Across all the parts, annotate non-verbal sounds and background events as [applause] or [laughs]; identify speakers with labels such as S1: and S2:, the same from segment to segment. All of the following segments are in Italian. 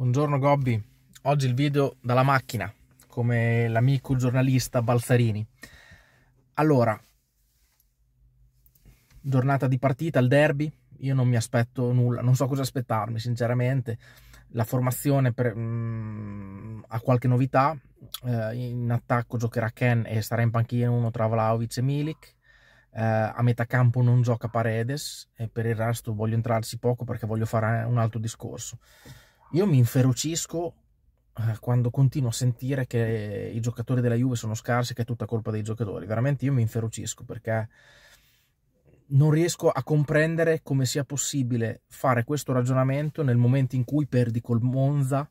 S1: Buongiorno Gobbi, oggi il video dalla macchina, come l'amico giornalista Balzarini. Allora, giornata di partita, il derby, io non mi aspetto nulla, non so cosa aspettarmi sinceramente. La formazione per, mh, mm, ha qualche novità, eh, in attacco giocherà Ken e sarà in panchina uno tra Vlaovic e Milik. Eh, a metà campo non gioca Paredes e per il resto voglio entrarci poco perché voglio fare un altro discorso. Io mi inferocisco eh, quando continuo a sentire che i giocatori della Juve sono scarsi, che è tutta colpa dei giocatori. Veramente io mi inferocisco perché non riesco a comprendere come sia possibile fare questo ragionamento nel momento in cui perdi col Monza,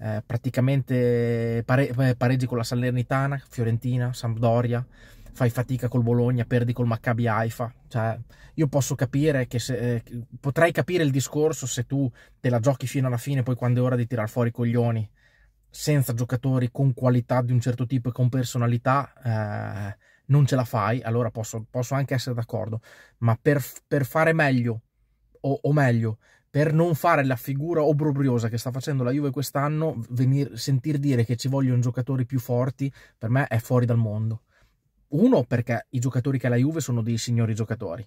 S1: eh, praticamente pare- eh, pareggi con la Salernitana, Fiorentina, Sampdoria, fai fatica col Bologna, perdi col Maccabi Haifa. Cioè, io posso capire che se, eh, potrei capire il discorso se tu te la giochi fino alla fine, poi quando è ora di tirar fuori i coglioni, senza giocatori con qualità di un certo tipo e con personalità, eh, non ce la fai, allora posso, posso anche essere d'accordo. Ma per, per, fare meglio, o, o meglio, per non fare la figura obrobriosa che sta facendo la Juve quest'anno, venir, sentir dire che ci vogliono giocatori più forti, per me è fuori dal mondo. Uno, perché i giocatori che ha la Juve sono dei signori giocatori.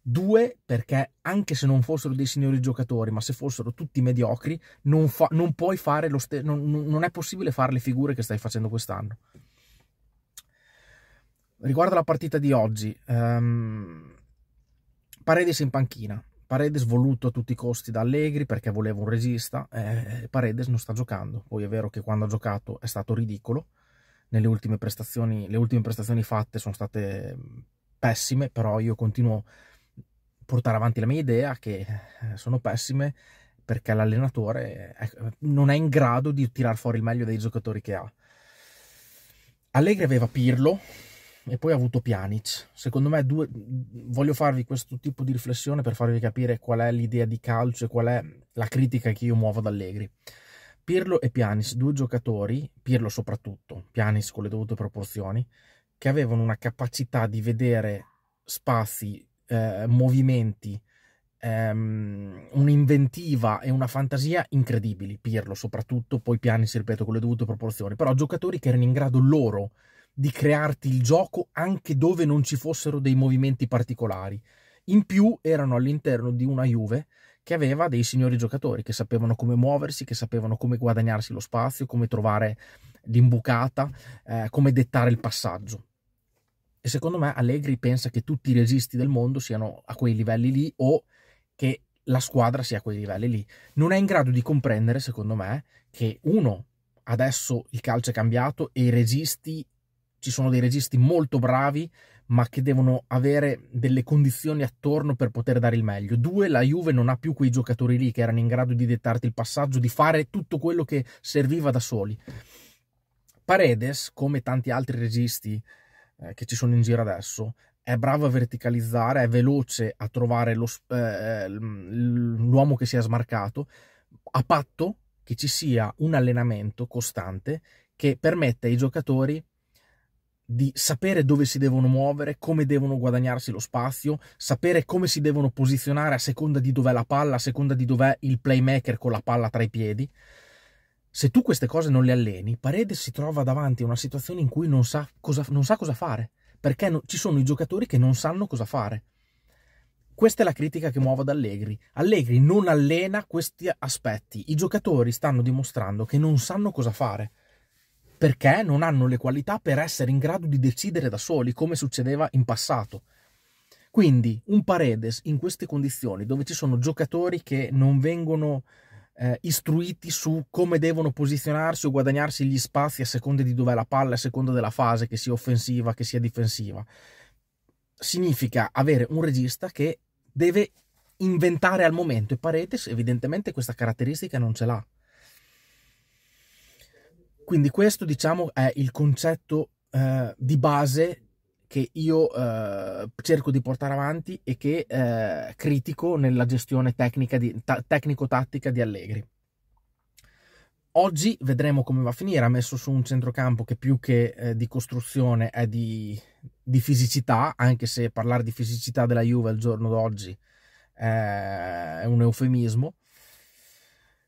S1: Due, perché anche se non fossero dei signori giocatori, ma se fossero tutti mediocri, non, fa, non puoi fare lo stesso. Non, non è possibile fare le figure che stai facendo quest'anno. Riguardo alla partita di oggi, um, Paredes in panchina. Paredes voluto a tutti i costi da Allegri perché voleva un regista. Eh, Paredes non sta giocando. Poi è vero che quando ha giocato è stato ridicolo nelle ultime prestazioni, le ultime prestazioni fatte sono state pessime, però io continuo a portare avanti la mia idea che eh, sono pessime perché l'allenatore eh, ecco, non è in grado di tirar fuori il meglio dei giocatori che ha. Allegri aveva Pirlo e poi ha avuto Pjanic. Secondo me due, voglio farvi questo tipo di riflessione per farvi capire qual è l'idea di calcio e qual è la critica che io muovo ad Allegri. Pirlo e Pianis, due giocatori, Pirlo soprattutto, Pianis con le dovute proporzioni, che avevano una capacità di vedere spazi, eh, movimenti, ehm, un'inventiva e una fantasia incredibili. Pirlo soprattutto, poi Pianis, ripeto, con le dovute proporzioni, però giocatori che erano in grado loro di crearti il gioco anche dove non ci fossero dei movimenti particolari. In più erano all'interno di una Juve che aveva dei signori giocatori che sapevano come muoversi, che sapevano come guadagnarsi lo spazio, come trovare l'imbucata, eh, come dettare il passaggio. E secondo me Allegri pensa che tutti i registi del mondo siano a quei livelli lì o che la squadra sia a quei livelli lì. Non è in grado di comprendere, secondo me, che uno, adesso il calcio è cambiato e i registi, ci sono dei registi molto bravi, ma che devono avere delle condizioni attorno per poter dare il meglio. Due, la Juve non ha più quei giocatori lì che erano in grado di dettarti il passaggio, di fare tutto quello che serviva da soli. Paredes, come tanti altri registi eh, che ci sono in giro adesso, è bravo a verticalizzare, è veloce a trovare lo, eh, l'uomo che si è smarcato, a patto che ci sia un allenamento costante che permette ai giocatori di sapere dove si devono muovere, come devono guadagnarsi lo spazio, sapere come si devono posizionare a seconda di dov'è la palla, a seconda di dov'è il playmaker con la palla tra i piedi. Se tu queste cose non le alleni, Paredes si trova davanti a una situazione in cui non sa cosa, non sa cosa fare, perché no, ci sono i giocatori che non sanno cosa fare. Questa è la critica che muovo ad Allegri. Allegri non allena questi aspetti. I giocatori stanno dimostrando che non sanno cosa fare perché non hanno le qualità per essere in grado di decidere da soli, come succedeva in passato. Quindi un Paredes in queste condizioni, dove ci sono giocatori che non vengono eh, istruiti su come devono posizionarsi o guadagnarsi gli spazi a seconda di dov'è la palla, a seconda della fase, che sia offensiva, che sia difensiva, significa avere un regista che deve inventare al momento e Paredes evidentemente questa caratteristica non ce l'ha. Quindi questo diciamo è il concetto eh, di base che io eh, cerco di portare avanti e che eh, critico nella gestione ta- tecnico-tattica di Allegri. Oggi vedremo come va a finire, ha messo su un centrocampo che più che eh, di costruzione è di, di, fisicità, anche se parlare di fisicità della Juve al giorno d'oggi eh, è un eufemismo,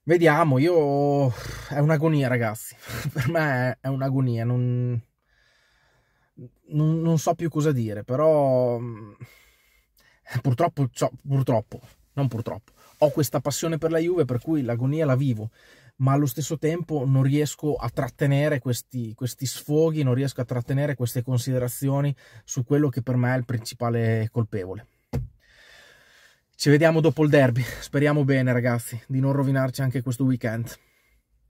S1: Vediamo, io... È un'agonia, ragazzi. [laughs] per me è, un'agonia, non... non... non... so più cosa dire, però... Mm, purtroppo, cioè, purtroppo, non purtroppo, ho questa passione per la Juve per cui l'agonia la vivo, ma allo stesso tempo non riesco a trattenere questi, questi sfoghi, non riesco a trattenere queste considerazioni su quello che per me è il principale colpevole. Ci vediamo dopo il derby, speriamo bene ragazzi di non rovinarci anche questo weekend.